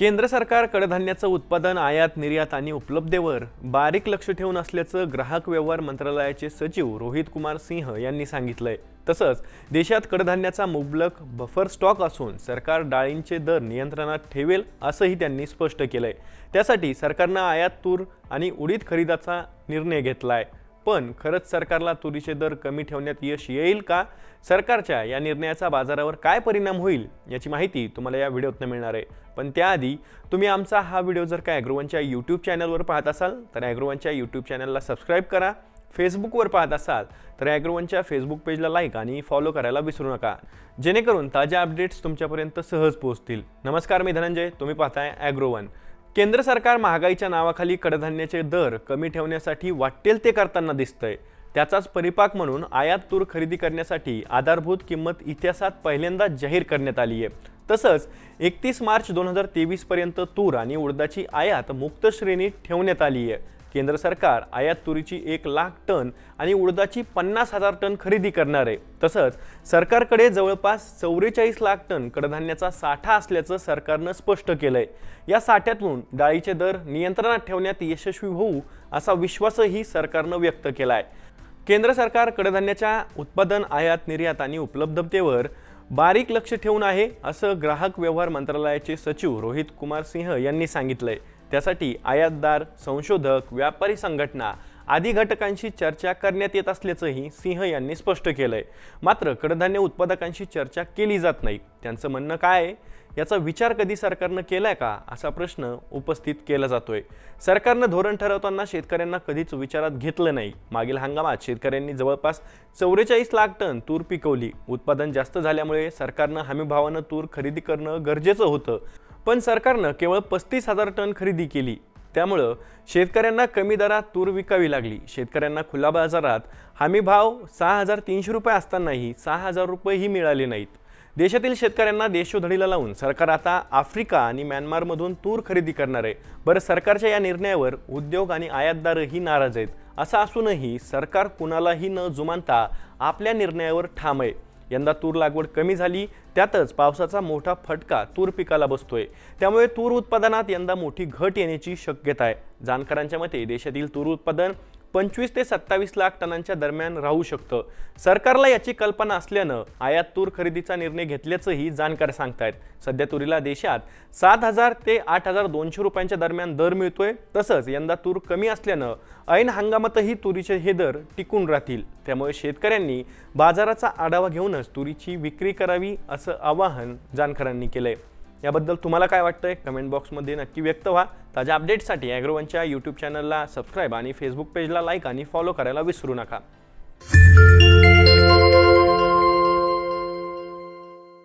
केंद्र सरकार कडधान्याचं उत्पादन आयात निर्यात आणि उपलब्धतेवर बारीक लक्ष ठेवून असल्याचं ग्राहक व्यवहार मंत्रालयाचे सचिव रोहित कुमार सिंह यांनी सांगितलंय तसंच देशात कडधान्याचा मुबलक बफर स्टॉक असून सरकार डाळींचे दर नियंत्रणात ठेवेल असंही त्यांनी स्पष्ट केलंय त्यासाठी सरकारनं आयात तूर आणि उडीद खरेदीचा निर्णय घेतला आहे पण खरंच सरकारला तुरीचे दर कमी ठेवण्यात यश येईल का सरकारच्या या निर्णयाचा बाजारावर काय परिणाम होईल याची माहिती तुम्हाला या व्हिडिओतनं मिळणार आहे पण त्याआधी तुम्ही आमचा हा व्हिडिओ जर का ॲग्रोवनच्या यूट्यूब चॅनलवर पाहत असाल तर ॲग्रोवनच्या यूट्यूब चॅनलला सबस्क्राईब करा फेसबुकवर पाहत असाल तर ॲग्रोवनच्या फेसबुक पेजला लाईक आणि फॉलो करायला विसरू नका जेणेकरून ताज्या अपडेट्स तुमच्यापर्यंत सहज पोहोचतील नमस्कार मी धनंजय तुम्ही पाहताय ॲग्रोवन केंद्र सरकार महागाईच्या नावाखाली कडधान्याचे दर कमी ठेवण्यासाठी वाटेल ते करताना दिसतंय त्याचाच परिपाक म्हणून आयात तूर खरेदी करण्यासाठी आधारभूत किंमत इतिहासात पहिल्यांदा जाहीर करण्यात आली आहे तसंच एकतीस मार्च दोन हजार तेवीसपर्यंत तूर आणि उडदाची आयात मुक्त श्रेणीत ठेवण्यात आली आहे केंद्र सरकार आयात तुरीची एक लाख टन आणि उडदाची पन्नास हजार टन खरेदी करणार आहे तसंच सरकारकडे जवळपास चौवेचाळीस लाख टन कडधान्याचा साठा असल्याचं सरकारनं स्पष्ट केलंय या साठ्यातून डाळीचे दर नियंत्रणात ठेवण्यात यशस्वी होऊ असा विश्वासही सरकारनं व्यक्त केला आहे केंद्र सरकार कडधान्याच्या उत्पादन आयात निर्यात आणि उपलब्धतेवर बारीक लक्ष ठेवून आहे असं ग्राहक व्यवहार मंत्रालयाचे सचिव रोहित कुमार सिंह यांनी सांगितलंय त्यासाठी आयातदार संशोधक व्यापारी संघटना आदी घटकांशी चर्चा करण्यात येत असल्याचंही सिंह यांनी स्पष्ट केलं आहे मात्र कडधान्य उत्पादकांशी चर्चा केली जात नाही त्यांचं म्हणणं काय याचा विचार कधी सरकारनं केलाय का असा प्रश्न उपस्थित केला जातोय सरकारनं धोरण ठरवताना शेतकऱ्यांना कधीच विचारात घेतलं नाही मागील हंगामात शेतकऱ्यांनी जवळपास चौवेचाळीस लाख टन तूर पिकवली उत्पादन जास्त झाल्यामुळे सरकारनं हमीभावानं तूर खरेदी करणं गरजेचं होतं पण सरकारनं केवळ पस्तीस हजार टन खरेदी केली त्यामुळं शेतकऱ्यांना कमी दरात तूर विकावी लागली शेतकऱ्यांना खुला बाजारात हमी भाव सहा हजार तीनशे रुपये असतानाही सहा हजार रुपयेही मिळाले नाहीत देशातील शेतकऱ्यांना देशोधडीला लावून सरकार आता आफ्रिका आणि म्यानमारमधून तूर खरेदी करणार आहे बरं सरकारच्या या निर्णयावर उद्योग आणि आयातदारही नाराज आहेत असं असूनही सरकार कुणालाही न जुमानता आपल्या निर्णयावर ठाम आहे यंदा तूर लागवड कमी झाली त्यातच पावसाचा मोठा फटका तूर पिकाला बसतोय त्यामुळे तूर उत्पादनात यंदा मोठी घट येण्याची शक्यता आहे जाणकारांच्या मते देशातील तूर उत्पादन पंचवीस ते सत्तावीस लाख टनांच्या दरम्यान राहू शकतं सरकारला याची कल्पना असल्यानं आयात तूर खरेदीचा निर्णय घेतल्याचंही जाणकार सांगतायत सध्या तुरीला देशात सात हजार ते आठ हजार दोनशे रुपयांच्या दरम्यान दर मिळतोय तसंच यंदा तूर कमी असल्यानं ऐन हंगामातही तुरीचे हे दर टिकून राहतील त्यामुळे शेतकऱ्यांनी बाजाराचा आढावा घेऊनच तुरीची विक्री करावी असं आवाहन जानकरांनी केलंय याबद्दल तुम्हाला काय वाटतंय कमेंट बॉक्समध्ये नक्की व्यक्त व्हा ताज्या अपडेट्ससाठी ॲग्रोवनच्या यूट्यूब चॅनलला सबस्क्राईब आणि फेसबुक पेजला लाईक आणि फॉलो करायला विसरू नका